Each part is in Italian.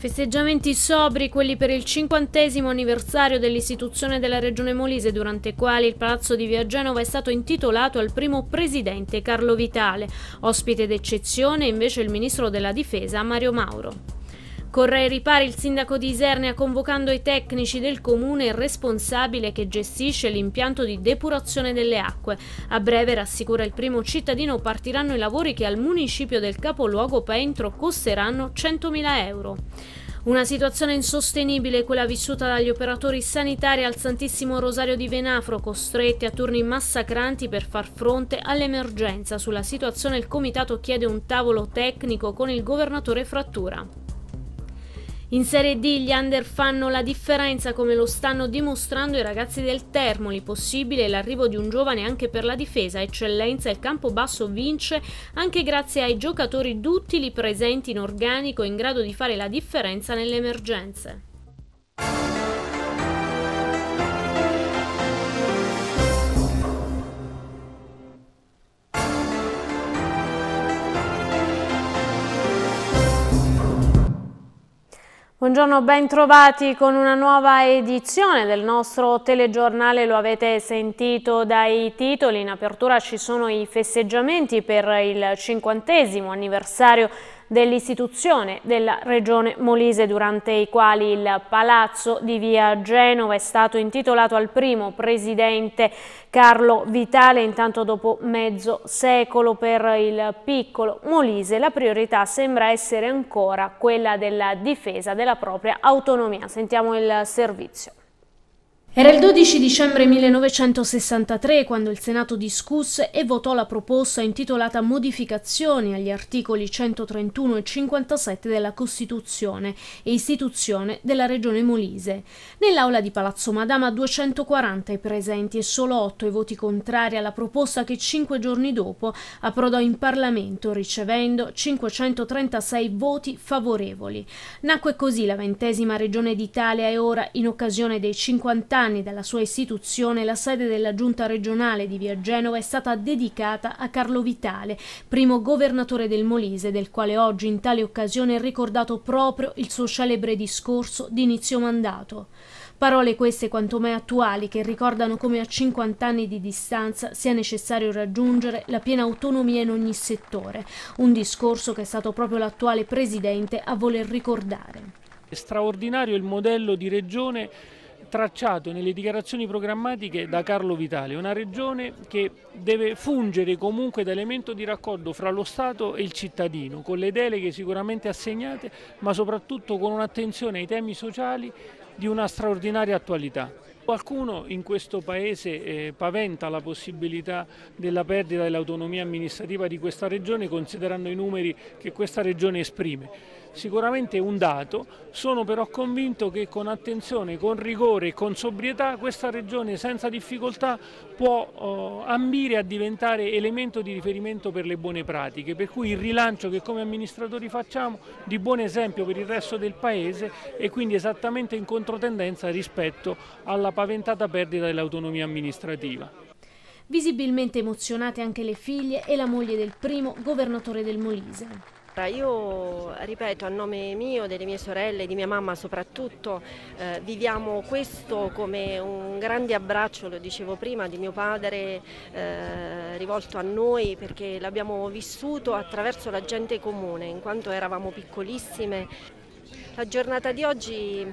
Festeggiamenti sobri quelli per il cinquantesimo anniversario dell'istituzione della Regione Molise, durante i quali il Palazzo di Via Genova è stato intitolato al primo presidente Carlo Vitale. Ospite d'eccezione invece il ministro della Difesa Mario Mauro. Corre ai ripari il sindaco di Isernea convocando i tecnici del comune e il responsabile che gestisce l'impianto di depurazione delle acque. A breve, rassicura il primo cittadino, partiranno i lavori che al municipio del capoluogo Pentro costeranno 100.000 euro. Una situazione insostenibile quella vissuta dagli operatori sanitari al Santissimo Rosario di Venafro, costretti a turni massacranti per far fronte all'emergenza. Sulla situazione il comitato chiede un tavolo tecnico con il governatore Frattura. In Serie D gli under fanno la differenza come lo stanno dimostrando i ragazzi del Termoli, possibile l'arrivo di un giovane anche per la difesa, eccellenza, il campo basso vince anche grazie ai giocatori duttili presenti in organico in grado di fare la differenza nelle emergenze. Buongiorno, ben trovati con una nuova edizione del nostro telegiornale, lo avete sentito dai titoli, in apertura ci sono i festeggiamenti per il cinquantesimo anniversario dell'istituzione della regione Molise durante i quali il palazzo di via Genova è stato intitolato al primo presidente Carlo Vitale. Intanto dopo mezzo secolo per il piccolo Molise la priorità sembra essere ancora quella della difesa della propria autonomia. Sentiamo il servizio. Era il 12 dicembre 1963 quando il Senato discusse e votò la proposta intitolata Modificazioni agli articoli 131 e 57 della Costituzione e istituzione della Regione Molise. Nell'aula di Palazzo Madama 240 i presenti e solo 8 i voti contrari alla proposta che cinque giorni dopo approdò in Parlamento ricevendo 536 voti favorevoli. Nacque così la ventesima Regione d'Italia e ora, in occasione dei 50 anni, anni dalla sua istituzione, la sede della giunta regionale di Via Genova è stata dedicata a Carlo Vitale, primo governatore del Molise, del quale oggi in tale occasione è ricordato proprio il suo celebre discorso di inizio mandato. Parole queste quanto mai attuali che ricordano come a 50 anni di distanza sia necessario raggiungere la piena autonomia in ogni settore, un discorso che è stato proprio l'attuale Presidente a voler ricordare. È straordinario il modello di regione tracciato nelle dichiarazioni programmatiche da Carlo Vitale, una regione che deve fungere comunque da elemento di raccordo fra lo Stato e il cittadino, con le deleghe sicuramente assegnate, ma soprattutto con un'attenzione ai temi sociali di una straordinaria attualità. Qualcuno in questo Paese eh, paventa la possibilità della perdita dell'autonomia amministrativa di questa Regione considerando i numeri che questa Regione esprime sicuramente un dato, sono però convinto che con attenzione, con rigore e con sobrietà questa regione senza difficoltà può eh, ambire a diventare elemento di riferimento per le buone pratiche, per cui il rilancio che come amministratori facciamo di buon esempio per il resto del Paese e quindi esattamente in controtendenza rispetto alla paventata perdita dell'autonomia amministrativa. Visibilmente emozionate anche le figlie e la moglie del primo governatore del Molise. Allora, io ripeto a nome mio, delle mie sorelle, di mia mamma soprattutto, eh, viviamo questo come un grande abbraccio, lo dicevo prima, di mio padre eh, rivolto a noi perché l'abbiamo vissuto attraverso la gente comune, in quanto eravamo piccolissime. La giornata di oggi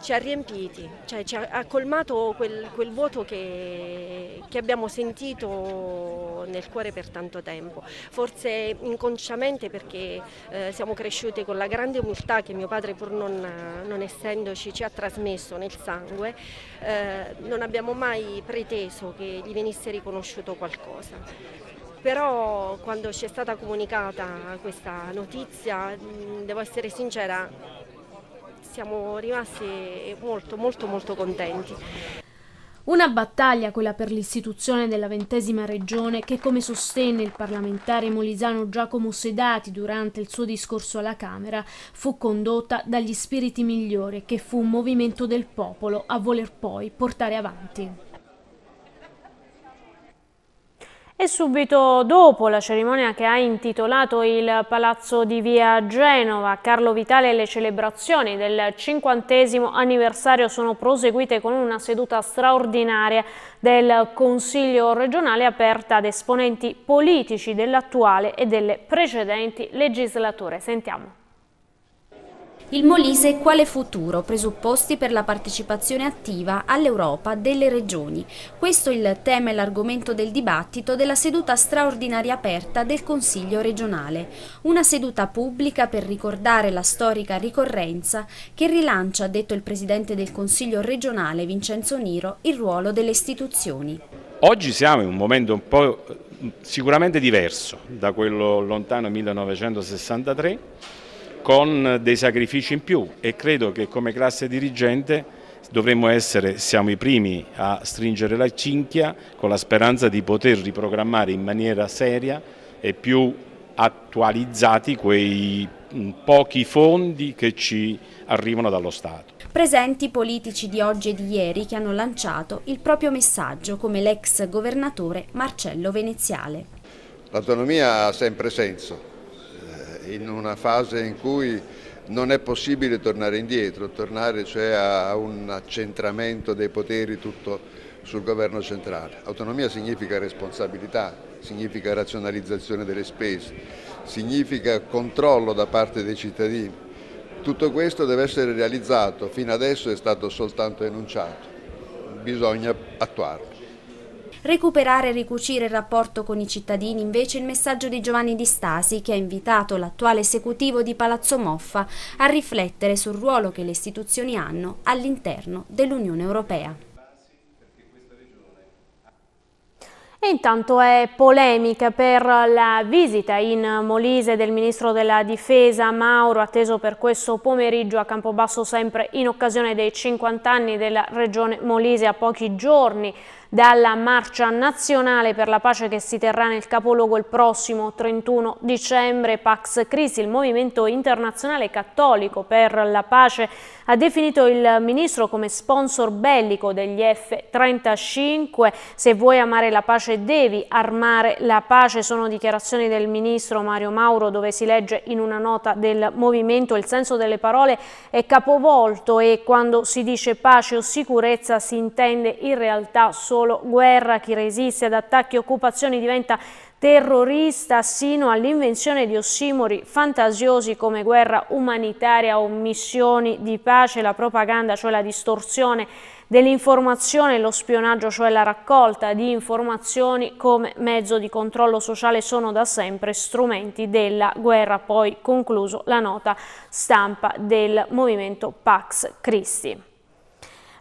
ci ha riempiti, cioè ci ha, ha colmato quel, quel vuoto che, che, abbiamo sentito nel cuore per tanto tempo, forse inconsciamente perché eh, siamo cresciuti con la grande umiltà che mio padre pur non, non essendoci ci ha trasmesso nel sangue, eh, non abbiamo mai preteso che gli venisse riconosciuto qualcosa però quando ci è stata comunicata questa notizia, devo essere sincera, siamo rimasti molto molto molto contenti. Una battaglia quella per l'istituzione della ventesima regione che, come sostenne il parlamentare molisano Giacomo Sedati durante il suo discorso alla Camera, fu condotta dagli spiriti migliori che fu un movimento del popolo a voler poi portare avanti. E subito dopo la cerimonia che ha intitolato il Palazzo di Via Genova, Carlo Vitale e le celebrazioni del cinquantesimo anniversario sono proseguite con una seduta straordinaria del Consiglio regionale aperta ad esponenti politici dell'attuale e delle precedenti legislature. Sentiamo. Il Molise quale futuro, presupposti per la partecipazione attiva all'Europa delle regioni. Questo il tema e l'argomento del dibattito della seduta straordinaria aperta del Consiglio regionale. Una seduta pubblica per ricordare la storica ricorrenza che rilancia, ha detto il Presidente del Consiglio regionale Vincenzo Niro, il ruolo delle istituzioni. Oggi siamo in un momento un po' sicuramente diverso da quello lontano 1963 con dei sacrifici in più e credo che come classe dirigente dovremmo essere, siamo i primi a stringere la cinchia con la speranza di poter riprogrammare in maniera seria e più attualizzati quei mm, pochi fondi che ci arrivano dallo Stato. Presenti politici di oggi e di ieri che hanno lanciato il proprio messaggio come l'ex governatore Marcello Veneziale. L'autonomia ha sempre senso, in una fase in cui non è possibile tornare indietro, tornare cioè a un accentramento dei poteri tutto sul governo centrale. Autonomia significa responsabilità, significa razionalizzazione delle spese, significa controllo da parte dei cittadini. Tutto questo deve essere realizzato, fino adesso è stato soltanto enunciato, bisogna attuarlo. Recuperare e ricucire il rapporto con i cittadini invece il messaggio di Giovanni Di Stasi che ha invitato l'attuale esecutivo di Palazzo Moffa a riflettere sul ruolo che le istituzioni hanno all'interno dell'Unione Europea. E intanto è polemica per la visita in Molise del Ministro della Difesa Mauro, atteso per questo pomeriggio a Campobasso sempre in occasione dei 50 anni della Regione Molise a pochi giorni dalla marcia nazionale per la pace che si terrà nel capoluogo il prossimo 31 dicembre. Pax Crisi, il movimento internazionale cattolico per la pace, ha definito il ministro come sponsor bellico degli F-35. Se vuoi amare la pace devi armare la pace, sono dichiarazioni del ministro Mario Mauro dove si legge in una nota del movimento il senso delle parole è capovolto e quando si dice pace o sicurezza si intende in realtà solo solo guerra, chi resiste ad attacchi e occupazioni diventa terrorista sino all'invenzione di ossimori fantasiosi come guerra umanitaria o missioni di pace, la propaganda, cioè la distorsione dell'informazione, lo spionaggio, cioè la raccolta di informazioni come mezzo di controllo sociale sono da sempre strumenti della guerra, poi concluso la nota stampa del movimento Pax Christi.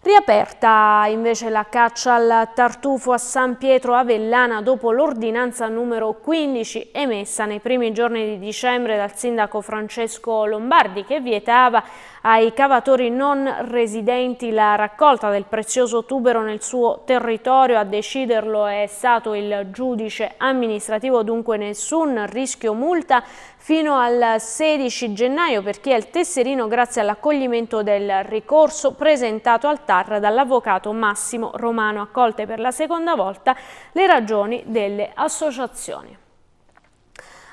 Riaperta invece la caccia al tartufo a San Pietro Avellana dopo l'ordinanza numero 15 emessa nei primi giorni di dicembre dal sindaco Francesco Lombardi che vietava ai cavatori non residenti la raccolta del prezioso tubero nel suo territorio. A deciderlo è stato il giudice amministrativo, dunque nessun rischio multa fino al 16 gennaio per chi è il tesserino grazie all'accoglimento del ricorso presentato al TAR dall'avvocato Massimo Romano, accolte per la seconda volta le ragioni delle associazioni.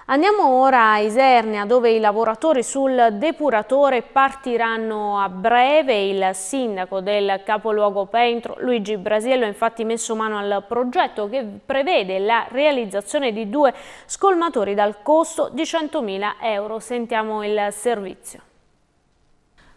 Andiamo ora a Isernia dove i lavoratori sul depuratore partiranno a breve. Il sindaco del capoluogo Pentro, Luigi Brasiello, ha infatti messo mano al progetto che prevede la realizzazione di due scolmatori dal costo di 100.000 euro. Sentiamo il servizio.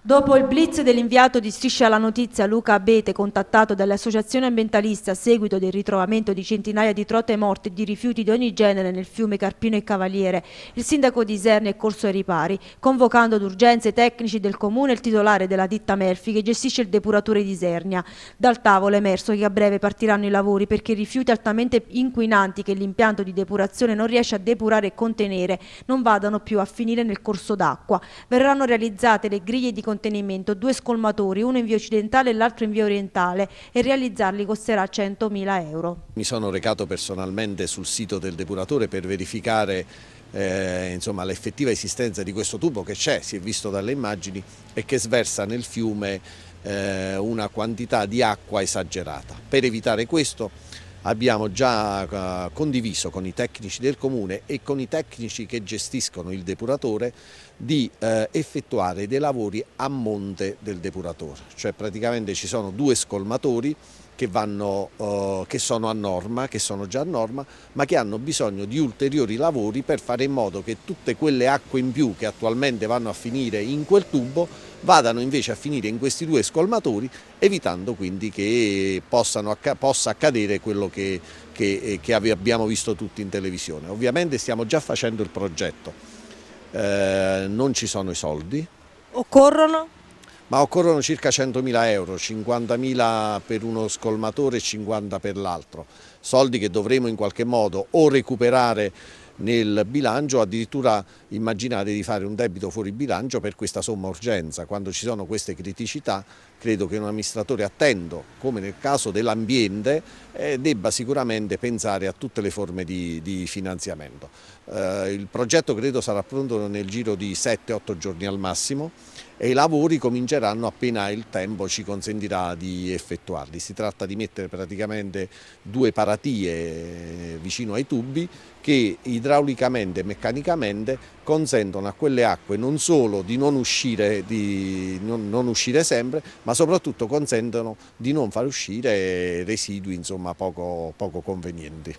Dopo il blitz dell'inviato di Striscia alla Notizia Luca Abete, contattato dalle associazioni ambientaliste a seguito del ritrovamento di centinaia di trote morte e di rifiuti di ogni genere nel fiume Carpino e Cavaliere, il sindaco di Isernia è corso ai ripari, convocando d'urgenza i tecnici del comune e il titolare della ditta Melfi che gestisce il depuratore di Isernia. Dal tavolo è emerso che a breve partiranno i lavori perché i rifiuti altamente inquinanti che l'impianto di depurazione non riesce a depurare e contenere non vadano più a finire nel corso d'acqua. Verranno realizzate le griglie di contenimento contenimento due scolmatori, uno in via occidentale e l'altro in via orientale e realizzarli costerà 100.000 euro. Mi sono recato personalmente sul sito del depuratore per verificare eh, l'effettiva esistenza di questo tubo che c'è, si è visto dalle immagini, e che sversa nel fiume eh, una quantità di acqua esagerata. Per evitare questo abbiamo già eh, condiviso con i tecnici del comune e con i tecnici che gestiscono il depuratore di eh, effettuare dei lavori a monte del depuratore, cioè praticamente ci sono due scolmatori che, vanno, eh, che sono a norma, che sono già a norma, ma che hanno bisogno di ulteriori lavori per fare in modo che tutte quelle acque in più che attualmente vanno a finire in quel tubo vadano invece a finire in questi due scolmatori evitando quindi che possano, possa accadere quello che, che, eh, che abbiamo visto tutti in televisione. Ovviamente stiamo già facendo il progetto, eh, non ci sono i soldi. Occorrono? ma occorrono circa 100.000 euro, 50.000 per uno scolmatore e 50 per l'altro, soldi che dovremo in qualche modo o recuperare nel bilancio, addirittura immaginate di fare un debito fuori bilancio per questa somma urgenza, quando ci sono queste criticità credo che un amministratore attento, come nel caso dell'ambiente, eh, debba sicuramente pensare a tutte le forme di, di finanziamento. Eh, il progetto credo sarà pronto nel giro di 7-8 giorni al massimo e i lavori cominceranno appena il tempo ci consentirà di effettuarli. Si tratta di mettere praticamente due paratie eh, vicino ai tubi che idraulicamente e meccanicamente consentono a quelle acque non solo di non uscire, di, non, non uscire sempre, ma soprattutto consentono di non far uscire residui insomma, poco, poco convenienti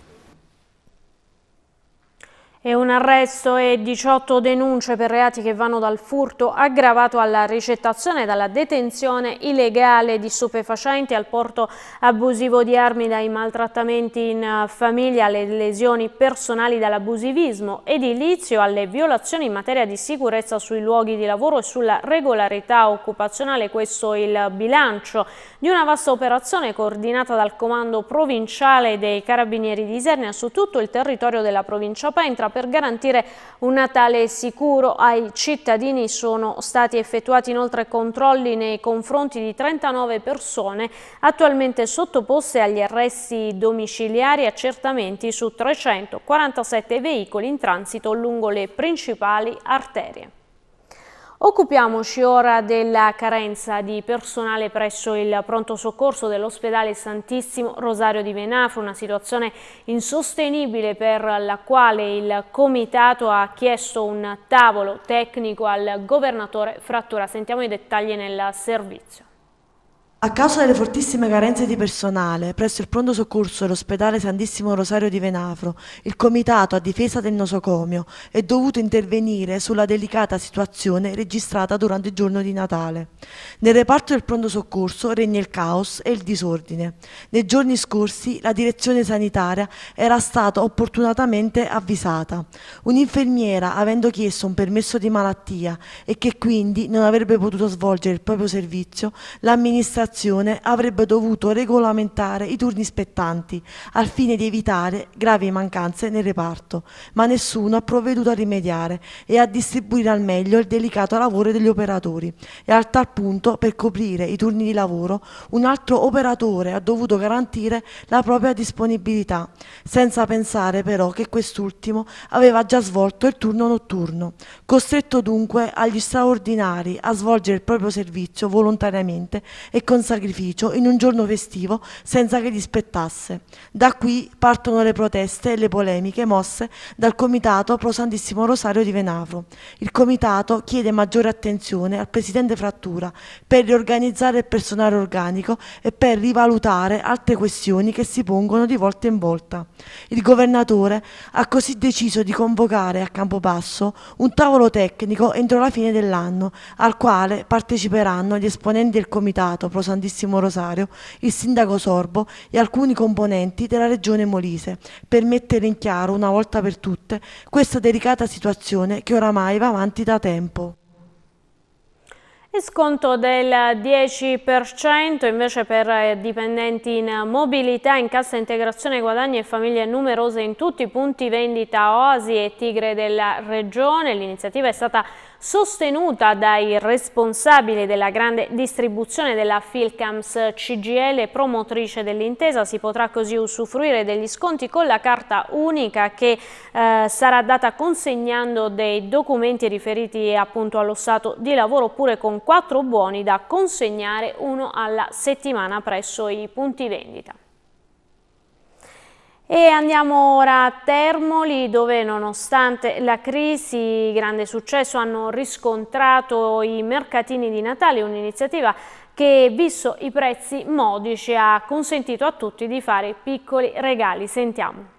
e un arresto e 18 denunce per reati che vanno dal furto aggravato alla ricettazione dalla detenzione illegale di stupefacenti al porto abusivo di armi dai maltrattamenti in eh, famiglia alle lesioni personali dall'abusivismo edilizio alle violazioni in materia di sicurezza sui luoghi di lavoro e sulla regolarità occupazionale questo è il bilancio di una vasta operazione coordinata dal comando provinciale dei carabinieri di Isernia su tutto il territorio della provincia Pentra Matera per garantire un Natale sicuro ai cittadini. Sono stati effettuati inoltre controlli nei confronti di 39 persone attualmente sottoposte agli arresti domiciliari accertamenti su 347 veicoli in transito lungo le principali arterie. Occupiamoci ora della carenza di personale presso il pronto soccorso dell'ospedale Santissimo Rosario di Venafro, una situazione insostenibile per la quale il comitato ha chiesto un tavolo tecnico al governatore Frattura. Sentiamo i dettagli nel servizio. A causa delle fortissime carenze di personale presso il pronto soccorso dell'ospedale Santissimo Rosario di Venafro, il comitato a difesa del nosocomio è dovuto intervenire sulla delicata situazione registrata durante il giorno di Natale. Nel reparto del pronto soccorso regna il caos e il disordine. Nei giorni scorsi la direzione sanitaria era stata opportunatamente avvisata. Un'infermiera avendo chiesto un permesso di malattia e che quindi non avrebbe potuto svolgere il proprio servizio, l'amministrazione amministrazione avrebbe dovuto regolamentare i turni spettanti al fine di evitare gravi mancanze nel reparto, ma nessuno ha provveduto a rimediare e a distribuire al meglio il delicato lavoro degli operatori e a tal punto per coprire i turni di lavoro un altro operatore ha dovuto garantire la propria disponibilità, senza pensare però che quest'ultimo aveva già svolto il turno notturno, costretto dunque agli straordinari a svolgere il proprio servizio volontariamente e con con sacrificio in un giorno festivo senza che gli spettasse. Da qui partono le proteste e le polemiche mosse dal Comitato Pro Santissimo Rosario di Venafro. Il Comitato chiede maggiore attenzione al Presidente Frattura per riorganizzare il personale organico e per rivalutare altre questioni che si pongono di volta in volta. Il Governatore ha così deciso di convocare a Campobasso un tavolo tecnico entro la fine dell'anno al quale parteciperanno gli esponenti del Comitato Pro Santissimo Rosario, il sindaco Sorbo e alcuni componenti della regione Molise per mettere in chiaro una volta per tutte questa delicata situazione che oramai va avanti da tempo. E sconto del 10% invece per eh, dipendenti in mobilità, in cassa integrazione guadagni e famiglie numerose in tutti i punti vendita Oasi e Tigre della Regione. L'iniziativa è stata sostenuta dai responsabili della grande distribuzione della Filcams CGL, promotrice dell'intesa. Si potrà così usufruire degli sconti con la carta unica che eh, sarà data consegnando dei documenti riferiti appunto allo stato di lavoro oppure con quattro buoni da consegnare uno alla settimana presso i punti vendita. E andiamo ora a Termoli dove nonostante la crisi grande successo hanno riscontrato i mercatini di Natale, un'iniziativa che visto i prezzi modici ha consentito a tutti di fare piccoli regali. Sentiamo.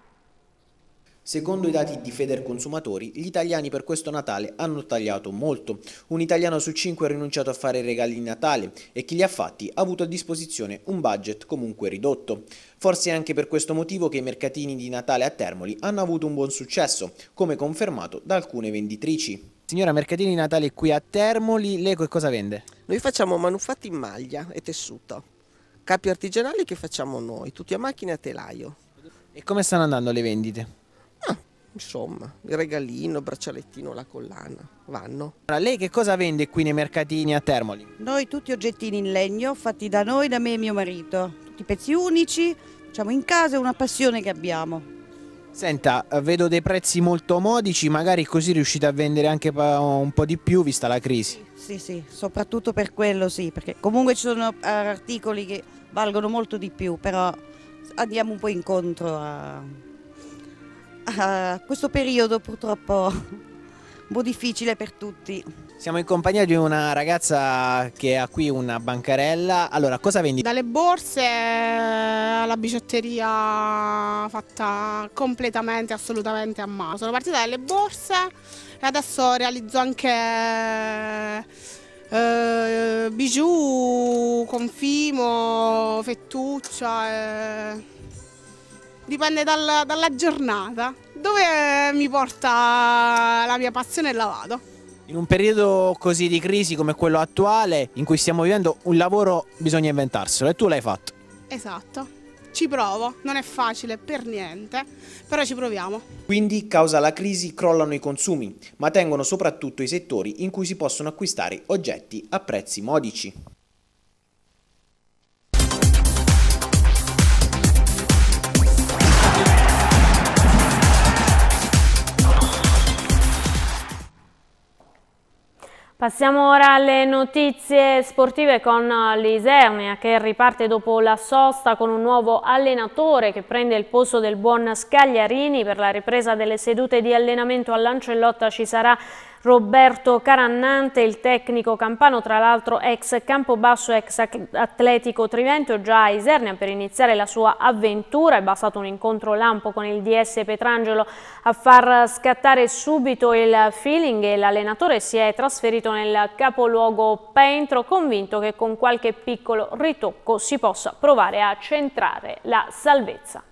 Secondo i dati di Feder Consumatori, gli italiani per questo Natale hanno tagliato molto. Un italiano su cinque ha rinunciato a fare regali di Natale e chi li ha fatti ha avuto a disposizione un budget comunque ridotto. Forse è anche per questo motivo che i mercatini di Natale a Termoli hanno avuto un buon successo, come confermato da alcune venditrici. Signora, mercatini di Natale qui a Termoli, lei cosa vende? Noi facciamo manufatti in maglia e tessuto, capi artigianali che facciamo noi, tutti a macchina e a telaio. E come stanno andando le vendite? insomma, il regalino, il braccialettino, la collana, vanno. Allora, lei che cosa vende qui nei mercatini a Termoli? Noi tutti oggettini in legno, fatti da noi, da me e mio marito, tutti pezzi unici, diciamo in casa è una passione che abbiamo. Senta, vedo dei prezzi molto modici, magari così riuscite a vendere anche un po' di più vista la crisi. Sì, sì, soprattutto per quello sì, perché comunque ci sono eh, articoli che valgono molto di più, però andiamo un po' incontro a, uh, questo periodo purtroppo un po' difficile per tutti. Siamo in compagnia di una ragazza che ha qui una bancarella. Allora, cosa vendi? Dalle borse eh, alla biciotteria fatta completamente, assolutamente a mano. Sono partita dalle borse e adesso realizzo anche eh, eh bijou, confimo, fettuccia. Eh dipende dal, dalla giornata. Dove eh, mi porta la mia passione e la vado. In un periodo così di crisi come quello attuale, in cui stiamo vivendo, un lavoro bisogna inventarselo e tu l'hai fatto. Esatto. Ci provo, non è facile per niente, però ci proviamo. Quindi, causa la crisi, crollano i consumi, ma tengono soprattutto i settori in cui si possono acquistare oggetti a prezzi modici. Passiamo ora alle notizie sportive con l'Isernia eh, che riparte dopo la sosta con un nuovo allenatore che prende il posto del buon Scagliarini per la ripresa delle sedute di allenamento Lancellotta ci sarà Roberto Carannante, il tecnico campano, tra l'altro ex Campobasso, ex atletico Trivento, già a Isernia per iniziare la sua avventura. È bastato un incontro lampo con il DS Petrangelo a far scattare subito il feeling e l'allenatore si è trasferito nel capoluogo Pentro, convinto che con qualche piccolo ritocco si possa provare a centrare la salvezza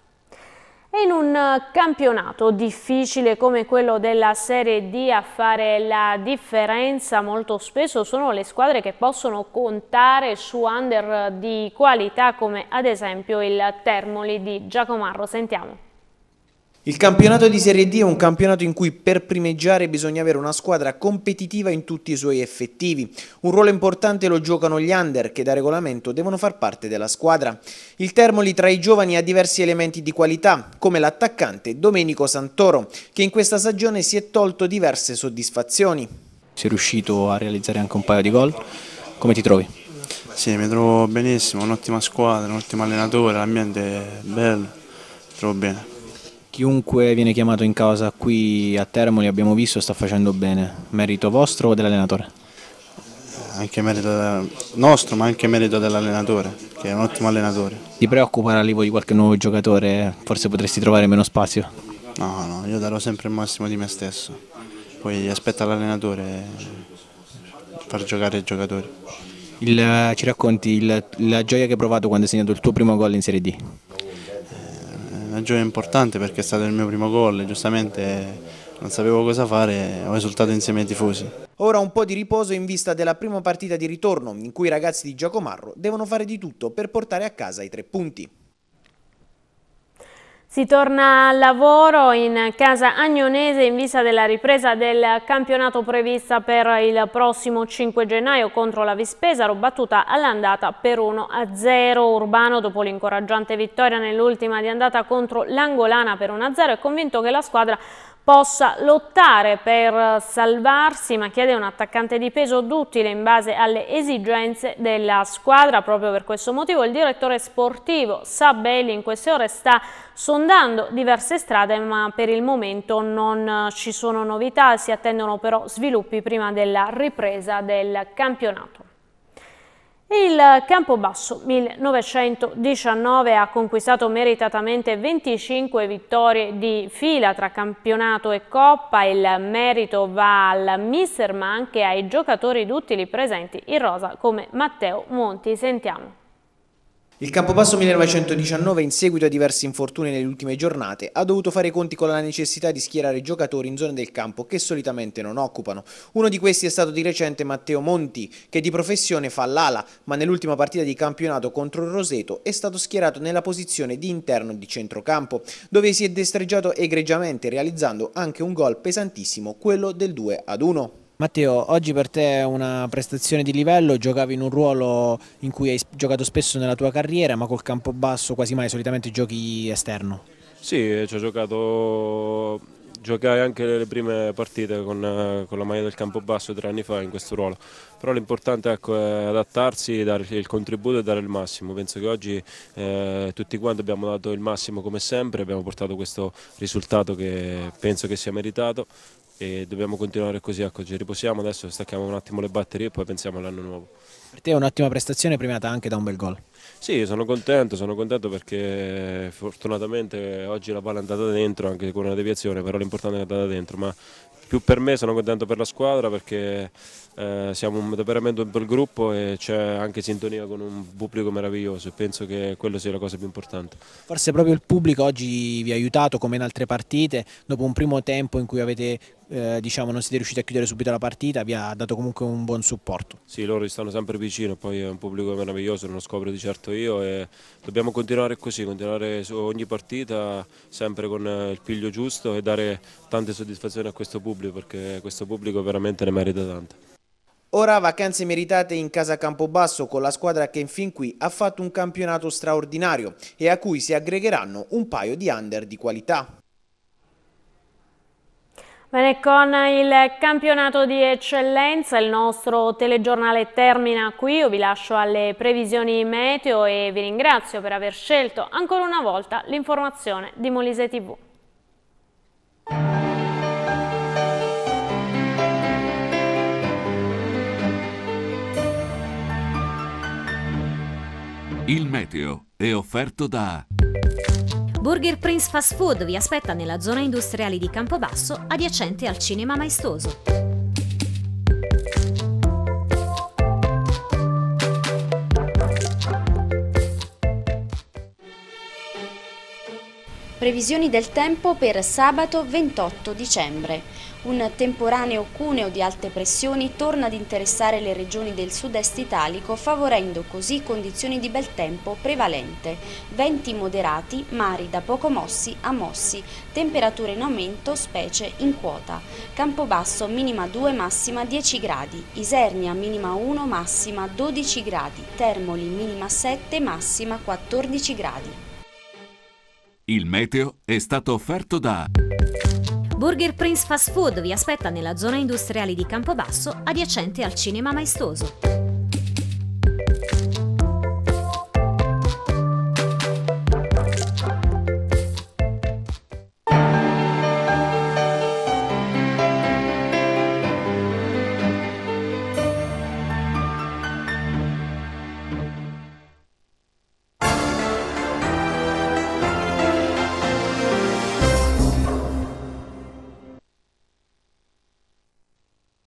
in un eh, campionato difficile come quello della Serie D a fare la differenza molto spesso sono le squadre che possono contare su under di qualità come ad esempio il Termoli di Giacomarro. Sentiamo. Il campionato di Serie D è un campionato in cui per primeggiare bisogna avere una squadra competitiva in tutti i suoi effettivi. Un ruolo importante lo giocano gli under che da regolamento devono far parte della squadra. Il Termoli tra i giovani ha diversi elementi di qualità, come l'attaccante Domenico Santoro, che in questa stagione si è tolto diverse soddisfazioni. Sei riuscito a realizzare anche un paio di gol. Come ti trovi? Sì, mi trovo benissimo, un'ottima squadra, un ottimo allenatore, l'ambiente è bello, mi trovo bene. Chiunque viene chiamato in causa qui a Termoli abbiamo visto sta facendo bene, merito vostro o dell'allenatore? Anche merito nostro ma anche merito dell'allenatore, che è un ottimo allenatore. Ti preoccupa l'arrivo di qualche nuovo giocatore? Forse potresti trovare meno spazio? No, no, io darò sempre il massimo di me stesso, poi aspetta l'allenatore far giocare i giocatori. Il, eh, ci racconti il, la gioia che hai provato quando hai segnato il tuo primo gol in Serie D? una gioia importante perché è stato il mio primo gol e giustamente non sapevo cosa fare, ho esultato insieme ai tifosi. Ora un po' di riposo in vista della prima partita di ritorno in cui i ragazzi di Giacomarro devono fare di tutto per portare a casa i tre punti. Si torna al lavoro in casa agnonese in vista della ripresa del campionato prevista per il prossimo 5 gennaio contro la Vispesaro, battuta all'andata per 1-0. Urbano, dopo l'incoraggiante vittoria nell'ultima di andata contro l'Angolana per 1-0, è convinto che la squadra possa lottare per salvarsi, ma chiede un attaccante di peso duttile in base alle esigenze della squadra. Proprio per questo motivo il direttore sportivo Sabelli in queste ore sta sondando diverse strade, ma per il momento non ci sono novità, si attendono però sviluppi prima della ripresa del campionato. Il Campobasso 1919 ha conquistato meritatamente 25 vittorie di fila tra campionato e coppa, il merito va al mister ma anche ai giocatori d'utili presenti in rosa come Matteo Monti, sentiamo. Il Campobasso 1919, in seguito a diversi infortuni nelle ultime giornate, ha dovuto fare i conti con la necessità di schierare giocatori in zone del campo che solitamente non occupano. Uno di questi è stato di recente Matteo Monti, che di professione fa l'ala, ma nell'ultima partita di campionato contro il Roseto è stato schierato nella posizione di interno di centrocampo, dove si è destreggiato egregiamente realizzando anche un gol pesantissimo, quello del 2 1. Matteo, oggi per te è una prestazione di livello, giocavi in un ruolo in cui hai giocato spesso nella tua carriera, ma col campo basso quasi mai, solitamente giochi esterno. Sì, ci ho giocato, giocai anche le prime partite con, con la maglia del campo basso tre anni fa in questo ruolo, però l'importante ecco, è adattarsi, dare il contributo e dare il massimo, penso che oggi eh, tutti quanti abbiamo dato il massimo come sempre, abbiamo portato questo risultato che penso che sia meritato, e dobbiamo continuare così. Ecco, ci riposiamo adesso, stacchiamo un attimo le batterie e poi pensiamo all'anno nuovo. Per te è un'ottima prestazione premiata anche da un bel gol. Sì, sono contento, sono contento perché fortunatamente oggi la palla è andata dentro, anche con una deviazione, però l'importante è andata dentro, ma più per me sono contento per la squadra perché eh, siamo un, veramente un bel gruppo e c'è anche sintonia con un pubblico meraviglioso e penso che quella sia la cosa più importante. Forse proprio il pubblico oggi vi ha aiutato come in altre partite, dopo un primo tempo in cui avete eh, diciamo, non siete riusciti a chiudere subito la partita, vi ha dato comunque un buon supporto. Sì, loro stanno sempre vicino, poi è un pubblico meraviglioso, non lo scopro di certo io e dobbiamo continuare così, continuare su ogni partita sempre con eh, il piglio giusto e dare tante soddisfazioni a questo pubblico perché questo pubblico veramente ne merita tante. Ora vacanze meritate in casa Campobasso con la squadra che fin qui ha fatto un campionato straordinario e a cui si aggregheranno un paio di under di qualità. Bene, con il campionato di eccellenza il nostro telegiornale termina qui, io vi lascio alle previsioni meteo e vi ringrazio per aver scelto ancora una volta l'informazione di Molise TV. Il meteo è offerto da... Burger Prince Fast Food vi aspetta nella zona industriale di Campobasso adiacente al Cinema Maestoso. Previsioni del tempo per sabato 28 dicembre. Un temporaneo cuneo di alte pressioni torna ad interessare le regioni del sud-est italico favorendo così condizioni di bel tempo prevalente, venti moderati, mari da poco mossi a mossi, temperature in aumento, specie in quota. Campobasso minima 2 massima 10 gradi, Isernia minima 1 massima 12 gradi, Termoli minima 7 massima 14 gradi. Il meteo è stato offerto da... Burger Prince Fast Food vi aspetta nella zona industriale di Campobasso adiacente al Cinema Maestoso.